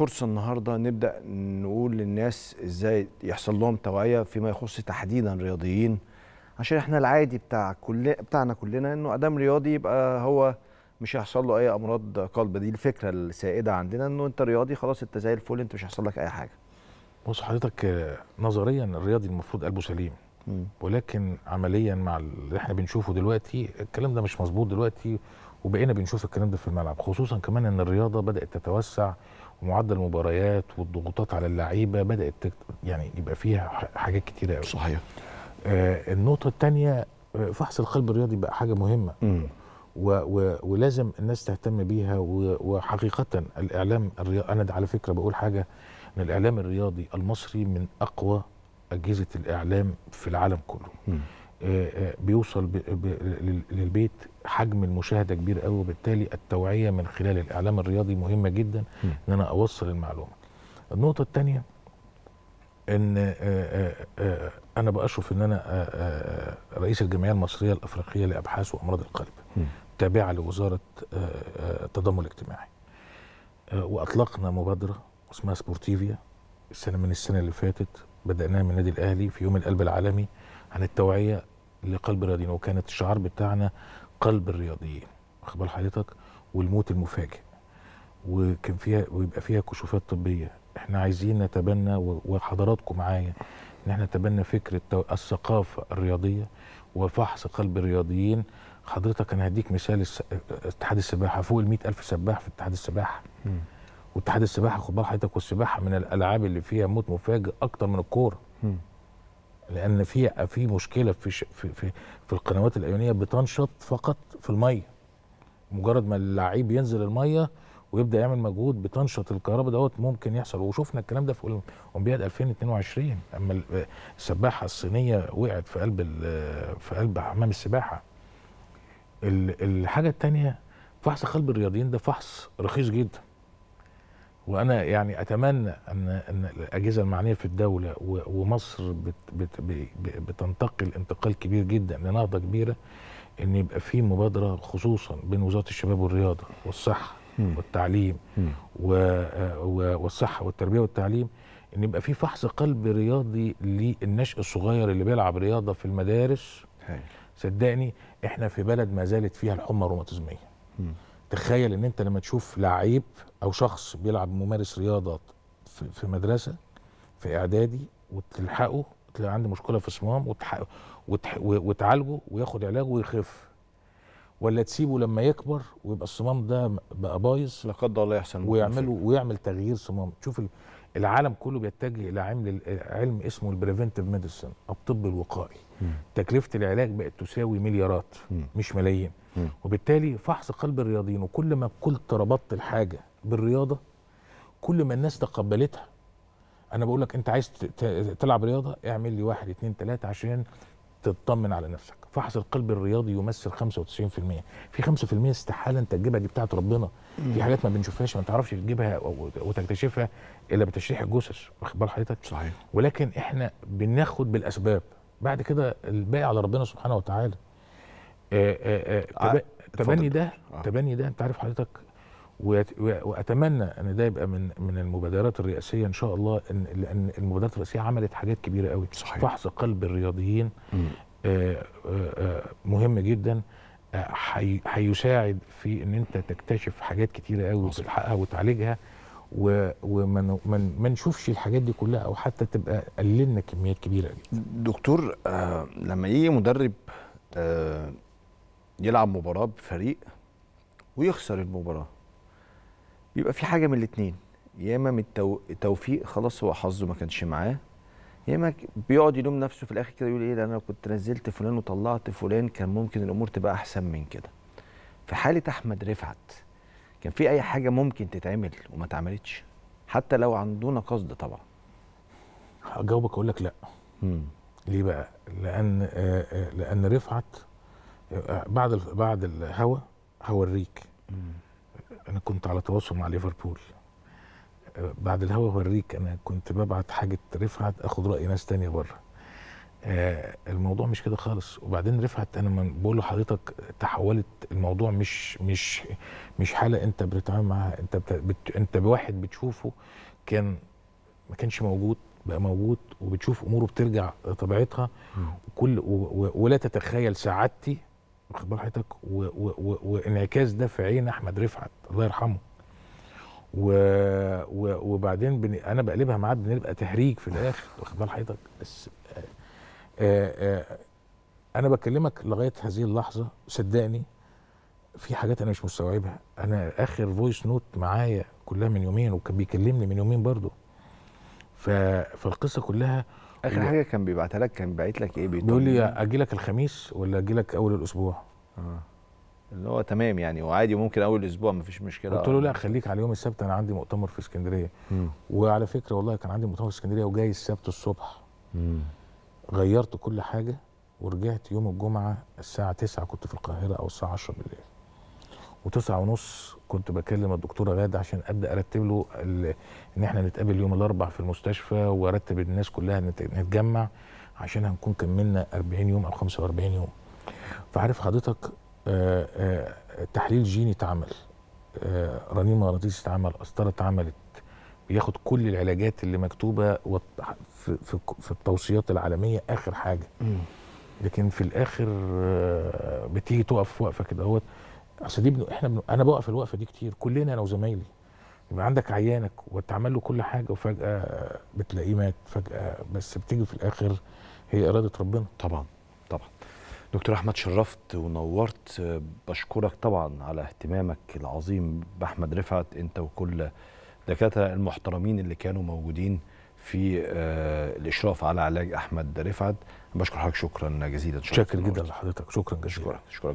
فرصه النهارده نبدا نقول للناس ازاي يحصل لهم توعيه فيما يخص تحديدا رياضيين عشان احنا العادي بتاع كل بتاعنا كلنا انه ادام رياضي يبقى هو مش هيحصل له اي امراض قلب دي الفكره السائده عندنا انه انت رياضي خلاص انت زي الفل انت مش هيحصل لك اي حاجه بص حضرتك نظريا الرياضي المفروض قلبه سليم ولكن عمليا مع اللي احنا بنشوفه دلوقتي الكلام ده مش مظبوط دلوقتي وبقينا بنشوف الكلام ده في الملعب خصوصا كمان ان الرياضه بدات تتوسع ومعدل المباريات والضغوطات على اللعيبه بدات يعني يبقى فيها حاجات كتيره قوي صحيح آه النقطه الثانيه آه، فحص القلب الرياضي بقى حاجه مهمه و و ولازم الناس تهتم بيها وحقيقه الاعلام الرياضي انا على فكره بقول حاجه ان الاعلام الرياضي المصري من اقوى اجهزه الاعلام في العالم كله م. بيوصل للبيت حجم المشاهده كبير قوي وبالتالي التوعيه من خلال الاعلام الرياضي مهمه جدا ان انا اوصل المعلومه. النقطه الثانيه ان انا باشرف ان انا رئيس الجمعيه المصريه الافريقيه لابحاث وامراض القلب تابعه لوزاره التضامن الاجتماعي. واطلقنا مبادره اسمها سبورتيفيا السنه من السنه اللي فاتت بدأناه من النادي الأهلي في يوم القلب العالمي عن التوعية لقلب الرياضيين وكانت الشعار بتاعنا قلب الرياضيين أخبار حضرتك والموت المفاجئ وكان فيها ويبقى فيها كشوفات طبية احنا عايزين نتبنى وحضراتكم معايا ان احنا نتبنى فكرة الثقافة الرياضية وفحص قلب الرياضيين حضرتك انا هديك مثال اتحاد السباحة فوق ال ألف سباح في اتحاد السباحة م. واتحاد السباحه خد بال حضرتك والسباحه من الالعاب اللي فيها موت مفاجئ اكتر من الكوره لان في في مشكله في في في, في القنوات الايونيه بتنشط فقط في الميه مجرد ما اللعيب ينزل الميه ويبدا يعمل مجهود بتنشط الكهرباء دوت ممكن يحصل وشفنا الكلام ده في اولمبياد 2022 اما السباحه الصينيه وقعت في قلب في قلب حمام السباحه الحاجه الثانيه فحص قلب الرياضيين ده فحص رخيص جدا وانا يعني اتمنى ان ان الاجهزه المعنيه في الدوله ومصر بت بت بتنتقل انتقال كبير جدا لنهضه كبيره ان يبقى في مبادره خصوصا بين وزاره الشباب والرياضه والصحه م. والتعليم م. والصحه والتربيه والتعليم ان يبقى في فحص قلب رياضي للنشء الصغير اللي بيلعب رياضه في المدارس هي. صدقني احنا في بلد ما زالت فيها الحمى الروماتيزميه تخيل ان انت لما تشوف لعيب او شخص بيلعب ممارس رياضه في مدرسه في اعدادي وتلحقه تلاقي عنده مشكله في صمام وتعالجه وياخد علاج ويخف ولا تسيبه لما يكبر ويبقى الصمام ده بقى بايظ لا قدر الله يحسن ويعمله ويعمل تغيير صمام شوف العالم كله بيتجه الى علم علم اسمه البريفنتيف ميديسن الطب الوقائي م. تكلفه العلاج بقت تساوي مليارات م. مش ملايين وبالتالي فحص قلب الرياضيين وكل ما كنت ربطت الحاجه بالرياضه كل ما الناس تقبلتها انا بقول لك انت عايز تلعب رياضه اعمل لي واحد اثنين ثلاثه عشان تطمن على نفسك فحص القلب الرياضي يمثل 95% في 5% استحاله انت تجيبها دي بتاعه ربنا في حاجات ما بنشوفهاش ما تعرفش تجيبها وتكتشفها الا بتشريح الجثث واخد بال حضرتك صحيح ولكن احنا بناخد بالاسباب بعد كده الباقي على ربنا سبحانه وتعالى آه، آه، آه، تبني ده تبني ده انت عارف حضرتك واتمنى ان ده يبقى من من المبادرات الرئاسيه ان شاء الله ان لان المبادرات الرئاسيه عملت حاجات كبيره قوي صحيح فحص قلب الرياضيين آآ آآ مهم جدا هيساعد في ان انت تكتشف حاجات كتيره قوي وتلحقها وتعالجها وما نشوفش الحاجات دي كلها او حتى تبقى قللنا كميات كبيره جدا دكتور لما يجي مدرب يلعب مباراه بفريق ويخسر المباراه بيبقى في حاجه من الاتنين يا اما من التوفيق خلاص هو حظه ما كانش معاه يا اما بيقعد يلوم نفسه في الاخر كده يقول ايه ده انا كنت نزلت فلان وطلعت فلان كان ممكن الامور تبقى احسن من كده في حاله احمد رفعت كان في اي حاجه ممكن تتعمل وما اتعملتش حتى لو عندنا قصد طبعا هجاوبك اقول لك لا مم. ليه بقى لان آه، آه، لان رفعت بعد بعد الهوا هوريك انا كنت على تواصل مع ليفربول آه، بعد الهوا هوريك انا كنت ببعت حاجه رفعت اخد راي ناس تانية بره آه، الموضوع مش كده خالص وبعدين رفعت انا بقول لحضرتك تحولت الموضوع مش مش مش حاله انت بتتعامل معاها انت بت انت بواحد بتشوفه كان ما كانش موجود بقى موجود وبتشوف اموره بترجع لطبيعتها وكل ولا تتخيل سعادتي واخد بال حضرتك وانعكاس ده في عين احمد رفعت الله يرحمه و... و... وبعدين بن... انا بقلبها معاه بنبقى تهريج في الاخر واخد بال حضرتك بس آآ آه، آآ آه، آه، انا بكلمك لغايه هذه اللحظه صدقني في حاجات انا مش مستوعبها انا اخر فويس نوت معايا كلها من يومين وكان بيكلمني من يومين برضه ف... فالقصه كلها اخر حاجه كان بيبعتها لك كان باعت لك ايه بيقول لي اجي لك الخميس ولا اجي لك اول الاسبوع اه اللي هو تمام يعني وعادي ممكن اول ما مفيش مشكله قلت له لا خليك على يوم السبت انا عندي مؤتمر في اسكندريه وعلى فكره والله كان عندي مؤتمر في اسكندريه وجاي السبت الصبح مم. غيرت كل حاجه ورجعت يوم الجمعه الساعه 9 كنت في القاهره او الساعه 10 بالليل وتسعة ونص كنت بكلم الدكتوره غاده عشان ابدا ارتب له ان احنا نتقابل يوم الاربع في المستشفى وارتب الناس كلها نتجمع عشان هنكون كملنا 40 يوم او 45 يوم فعارف حضرتك آه، آه، تحليل جيني اتعمل آه، رنين مغناطيسي اتعمل قسطره اتعملت بياخد كل العلاجات اللي مكتوبه في, في, التوصيات العالميه اخر حاجه لكن في الاخر بتيجي تقف وقفه كده اهوت اصل دي بنو... احنا بنو... انا بقف الوقفه دي كتير كلنا انا وزمايلي يبقى عندك عيانك وتعمل له كل حاجه وفجاه بتلاقيه مات فجاه بس بتيجي في الاخر هي اراده ربنا طبعا طبعا دكتور احمد شرفت ونورت بشكرك طبعا على اهتمامك العظيم باحمد رفعت انت وكل دكاتره المحترمين اللي كانوا موجودين في آه، الاشراف على علاج احمد رفعت بشكر حضرتك شكرا جزيلا شكرا جدا لحضرتك شكرا جزيلا شكرا شكرا